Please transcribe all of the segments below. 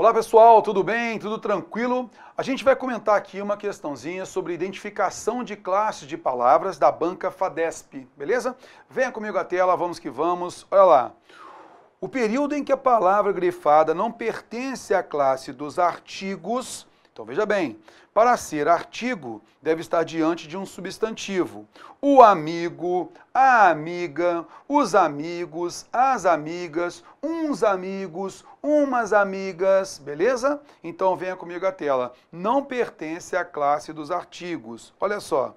Olá pessoal, tudo bem? Tudo tranquilo? A gente vai comentar aqui uma questãozinha sobre identificação de classes de palavras da banca FADESP, beleza? Venha comigo à tela, vamos que vamos. Olha lá. O período em que a palavra grifada não pertence à classe dos artigos então veja bem, para ser artigo, deve estar diante de um substantivo. O amigo, a amiga, os amigos, as amigas, uns amigos, umas amigas, beleza? Então venha comigo à tela. Não pertence à classe dos artigos. Olha só.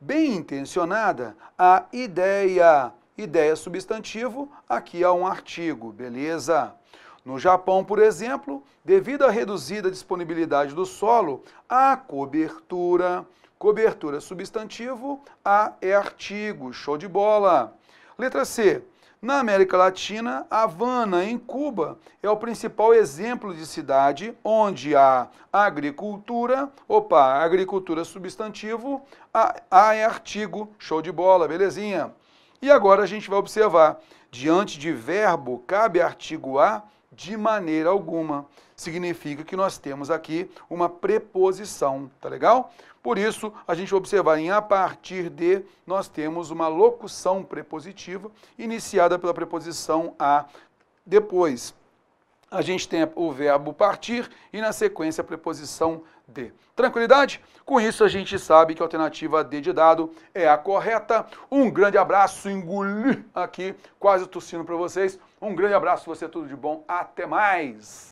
Bem intencionada, a ideia. Ideia substantivo, aqui há um artigo, beleza? No Japão, por exemplo, devido à reduzida disponibilidade do solo, a cobertura, cobertura substantivo, a é artigo, show de bola. Letra C. Na América Latina, Havana, em Cuba, é o principal exemplo de cidade onde a agricultura, opa, agricultura substantivo, a, a é artigo, show de bola, belezinha. E agora a gente vai observar, diante de verbo, cabe artigo a de maneira alguma. Significa que nós temos aqui uma preposição, tá legal? Por isso, a gente observar em a partir de, nós temos uma locução prepositiva iniciada pela preposição a depois a gente tem o verbo partir e, na sequência, a preposição de. Tranquilidade? Com isso, a gente sabe que a alternativa D de dado é a correta. Um grande abraço, engoli aqui, quase tossindo para vocês. Um grande abraço, você é tudo de bom, até mais!